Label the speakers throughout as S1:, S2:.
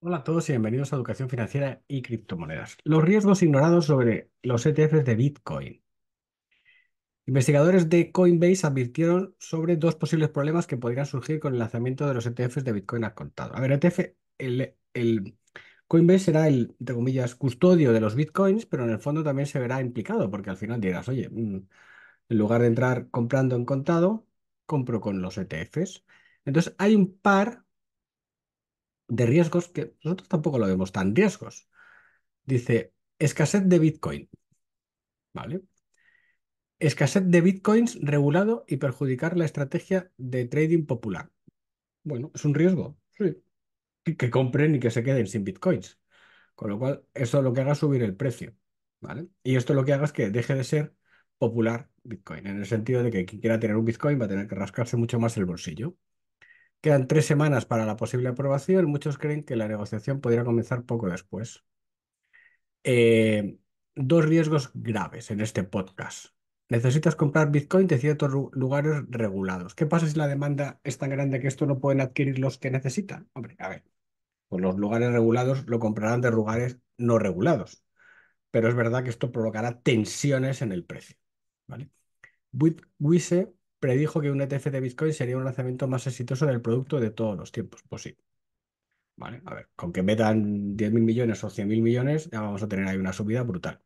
S1: Hola a todos y bienvenidos a Educación Financiera y Criptomonedas. Los riesgos ignorados sobre los ETFs de Bitcoin. Investigadores de Coinbase advirtieron sobre dos posibles problemas que podrían surgir con el lanzamiento de los ETFs de Bitcoin al contado. A ver, ETF, el, Coinbase será el, entre comillas, custodio de los Bitcoins, pero en el fondo también se verá implicado, porque al final dirás, oye, mm, en lugar de entrar comprando en contado, compro con los ETFs. Entonces, hay un par de riesgos que nosotros tampoco lo vemos tan riesgos. Dice, escasez de Bitcoin. ¿Vale? Escasez de Bitcoins regulado y perjudicar la estrategia de trading popular. Bueno, es un riesgo, sí. Que compren y que se queden sin Bitcoins. Con lo cual, eso lo que haga es subir el precio. ¿Vale? Y esto lo que haga es que deje de ser popular Bitcoin, en el sentido de que quien quiera tener un Bitcoin va a tener que rascarse mucho más el bolsillo. Quedan tres semanas para la posible aprobación. Muchos creen que la negociación podría comenzar poco después. Eh, dos riesgos graves en este podcast. Necesitas comprar Bitcoin de ciertos lugares regulados. ¿Qué pasa si la demanda es tan grande que esto no pueden adquirir los que necesitan? Hombre, a ver, pues los lugares regulados lo comprarán de lugares no regulados. Pero es verdad que esto provocará tensiones en el precio. ¿vale? Wise predijo que un ETF de Bitcoin sería un lanzamiento más exitoso del producto de todos los tiempos. Pues sí. Vale, a ver, con que metan 10.000 millones o 100.000 millones, ya vamos a tener ahí una subida brutal.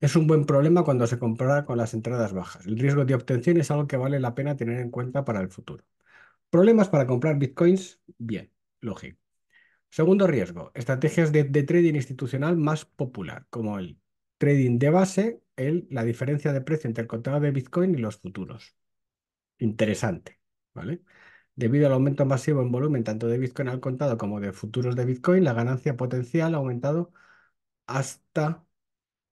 S1: Es un buen problema cuando se compara con las entradas bajas. El riesgo de obtención es algo que vale la pena tener en cuenta para el futuro. Problemas para comprar bitcoins, bien, lógico. Segundo riesgo, estrategias de, trading institucional más popular, como el trading de base, el, la diferencia de precio entre el contrato de Bitcoin y los futuros interesante, ¿vale? Debido al aumento masivo en volumen tanto de Bitcoin al contado como de futuros de Bitcoin, la ganancia potencial ha aumentado hasta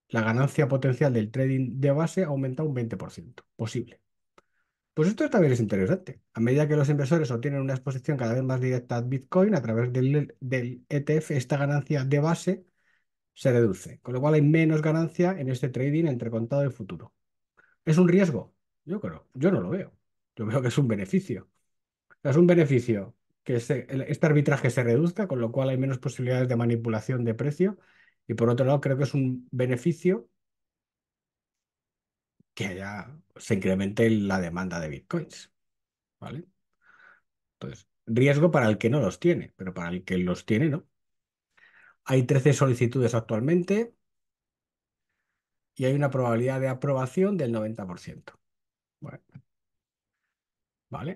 S1: la ganancia potencial del trading de base ha aumentado un 20%, posible. Pues esto también es interesante. A medida que los inversores obtienen una exposición cada vez más directa a Bitcoin a través del, del ETF, esta ganancia de base se reduce, con lo cual hay menos ganancia en este trading entre contado y futuro. ¿Es un riesgo? Yo creo, yo no lo veo yo veo que es un beneficio. es un beneficio que este, este arbitraje se reduzca, con lo cual hay menos posibilidades de manipulación de precio. Y por otro lado, creo que es un beneficio que haya, se incremente la demanda de bitcoins. ¿Vale? Entonces, riesgo para el que no los tiene, pero para el que los tiene, no. Hay 13 solicitudes actualmente y hay una probabilidad de aprobación del 90%. Bueno,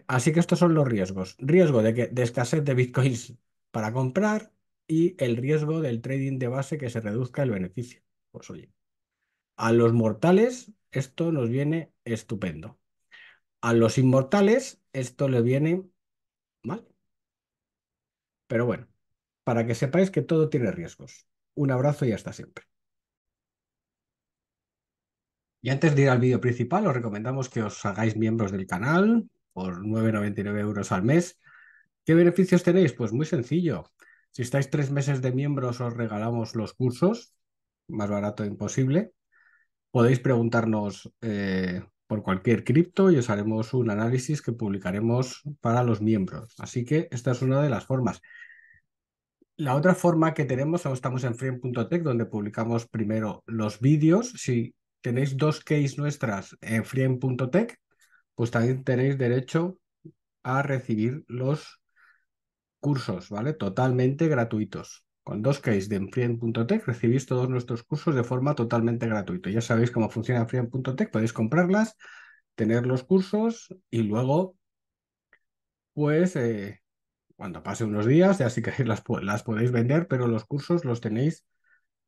S1: Así que estos son los riesgos. Riesgo de, que, de escasez de bitcoins para comprar y el riesgo del trading de base que se reduzca el beneficio. por pues, a los mortales esto nos viene estupendo. A los inmortales esto le viene mal. Pero bueno, para que sepáis que todo tiene riesgos. Un abrazo y hasta siempre. Y antes de ir al vídeo principal, os recomendamos que os hagáis miembros del canal, por 9,99 euros al mes. ¿Qué beneficios tenéis? Pues muy sencillo. Si estáis tres meses de miembros, os regalamos los cursos, más barato imposible. Podéis preguntarnos eh, por cualquier cripto y os haremos un análisis que publicaremos para los miembros. Así que esta es una de las formas. La otra forma que tenemos, estamos en frame.tech, donde publicamos primero los vídeos. Si tenéis dos case nuestras en frame.tech, pues también tenéis derecho a recibir los cursos, ¿vale? Totalmente gratuitos. Con dos keys de Friend.tech recibís todos nuestros cursos de forma totalmente gratuita. Ya sabéis cómo funciona Friend.tech, podéis comprarlas, tener los cursos y luego, pues, eh, cuando pase unos días, ya si que las, las podéis vender, pero los cursos los tenéis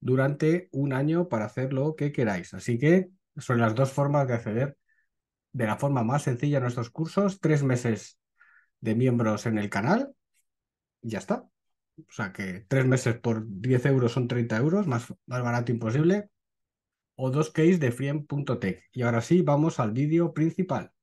S1: durante un año para hacer lo que queráis. Así que son las dos formas de acceder de la forma más sencilla nuestros cursos, tres meses de miembros en el canal y ya está. O sea que tres meses por 10 euros son 30 euros, más, barato imposible. O dos case de frien.tech. Y ahora sí, vamos al vídeo principal.